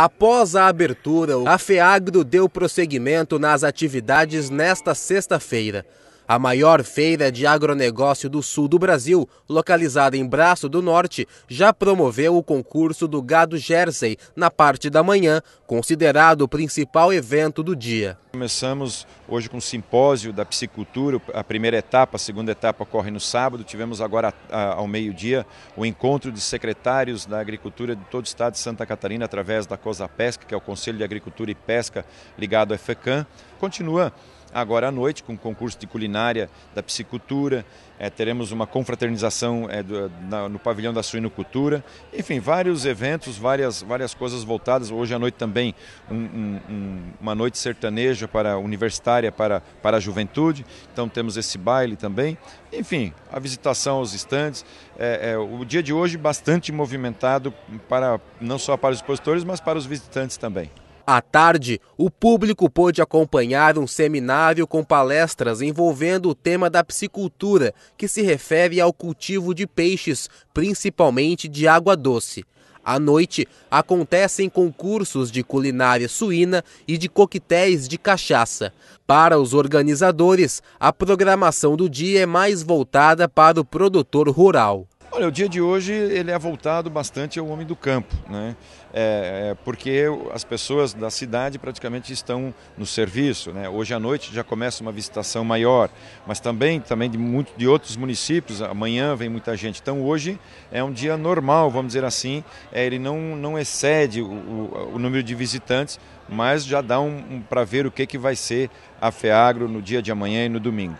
Após a abertura, a FEAGRO deu prosseguimento nas atividades nesta sexta-feira. A maior feira de agronegócio do sul do Brasil, localizada em Braço do Norte, já promoveu o concurso do gado Jersey na parte da manhã, considerado o principal evento do dia. Começamos hoje com o simpósio da piscicultura, a primeira etapa, a segunda etapa ocorre no sábado. Tivemos agora ao meio-dia o encontro de secretários da agricultura de todo o estado de Santa Catarina através da Pesca, que é o Conselho de Agricultura e Pesca ligado à FECAM. Continua agora à noite, com concurso de culinária da piscicultura, é, teremos uma confraternização é, do, na, no pavilhão da suinocultura, enfim, vários eventos, várias, várias coisas voltadas. Hoje à noite também um, um, uma noite sertaneja para universitária para, para a juventude, então temos esse baile também. Enfim, a visitação aos estandes. É, é o dia de hoje bastante movimentado para não só para os expositores, mas para os visitantes também. À tarde, o público pôde acompanhar um seminário com palestras envolvendo o tema da psicultura, que se refere ao cultivo de peixes, principalmente de água doce. À noite, acontecem concursos de culinária suína e de coquetéis de cachaça. Para os organizadores, a programação do dia é mais voltada para o produtor rural. Olha, o dia de hoje ele é voltado bastante ao homem do campo, né? É, é, porque as pessoas da cidade praticamente estão no serviço, né? Hoje à noite já começa uma visitação maior, mas também também de muito, de outros municípios. Amanhã vem muita gente. Então hoje é um dia normal, vamos dizer assim. É, ele não não excede o, o, o número de visitantes, mas já dá um, um para ver o que que vai ser a Feagro no dia de amanhã e no domingo.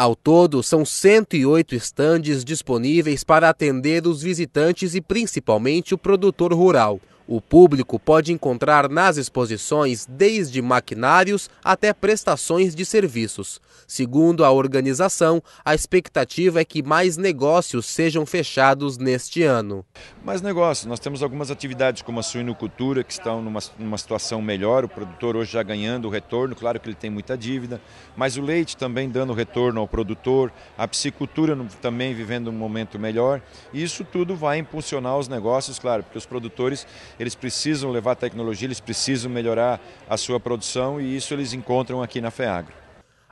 Ao todo, são 108 estandes disponíveis para atender os visitantes e principalmente o produtor rural. O público pode encontrar nas exposições desde maquinários até prestações de serviços. Segundo a organização, a expectativa é que mais negócios sejam fechados neste ano. Mais negócios. Nós temos algumas atividades como a suinocultura que estão numa, numa situação melhor. O produtor hoje já ganhando o retorno, claro que ele tem muita dívida, mas o leite também dando retorno ao produtor, a piscicultura também vivendo um momento melhor. E Isso tudo vai impulsionar os negócios, claro, porque os produtores eles precisam levar tecnologia, eles precisam melhorar a sua produção e isso eles encontram aqui na FEAGRO.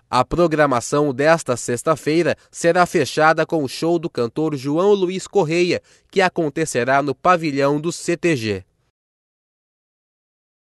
A programação desta sexta-feira será fechada com o show do cantor João Luiz Correia, que acontecerá no pavilhão do CTG.